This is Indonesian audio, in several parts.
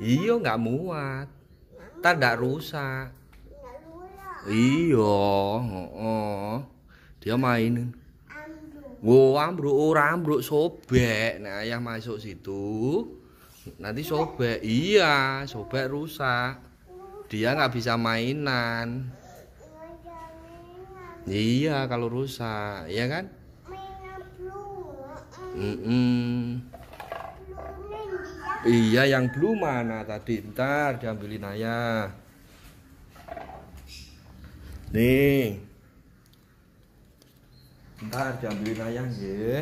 iya nggak muat tak nggak rusak iya oh, dia main Wow, ambruk orang ambruk sobek. Nah, ayah masuk situ nanti sobek. Iya, sobek rusak. Dia nggak bisa mainan. Iya, kalau rusak, ya kan? Mm -mm. Iya yang blue mana tadi Bentar diambilin ayah Nih Bentar diambilin ayah ye.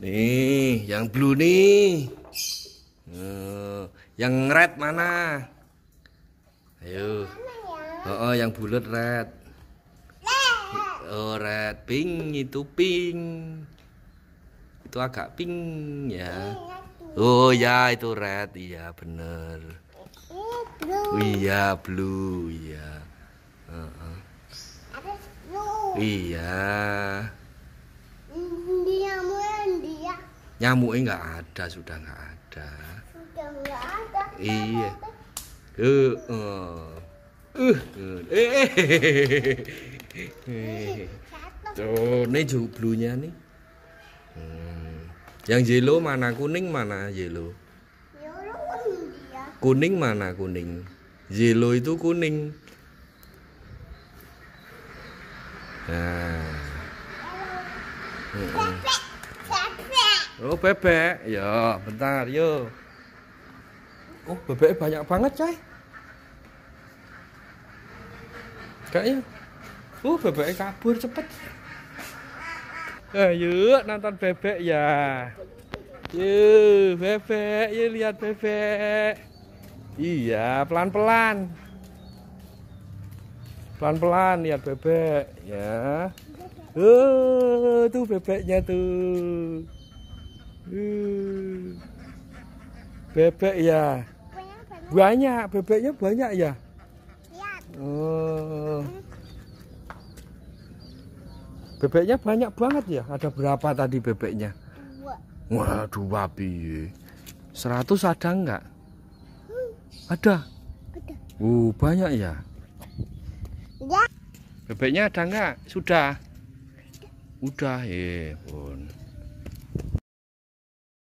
Nih yang blue nih eh, Yang red mana Ayo Oh, oh yang bulat red Oh red pink itu pink Itu agak pink ya Oh ya itu red, iya bener. Iya, blue. Iya blue, iya. Uh Blue. Iya. Nyamuknya dia. Nyamuknya nggak ada, sudah nggak ada. Sudah nggak ada. Iya. Uh, uh. Uh, Eh. Eh, eh. eh, eh, eh Tuh, ini juga blue-nya nih. Hmm. Yang yellow mana? Kuning mana yellow? Yellow kuning dia. Kuning mana kuning? Yellow itu kuning. Nah. Bebek, hmm. bebek. Oh bebek, ya bentar yo. Oh bebek banyak banget cai. Kayaknya. oh bebek kabur cepet. Eh, yuk nonton bebek ya. Yuk, bebek, yuk lihat bebek. Iya, pelan-pelan. Pelan-pelan lihat bebek ya. eh tuh bebeknya tuh. Uh, bebek ya. Banyak, bebeknya banyak ya. Lihat. Oh. Bebeknya banyak banget ya. Ada berapa tadi bebeknya? Dua. Wah, dua piye. Seratus ada enggak? Hmm. Ada. Ada. Uh, banyak ya. Ya. Bebeknya ada enggak? Sudah. Udah, ya, pun.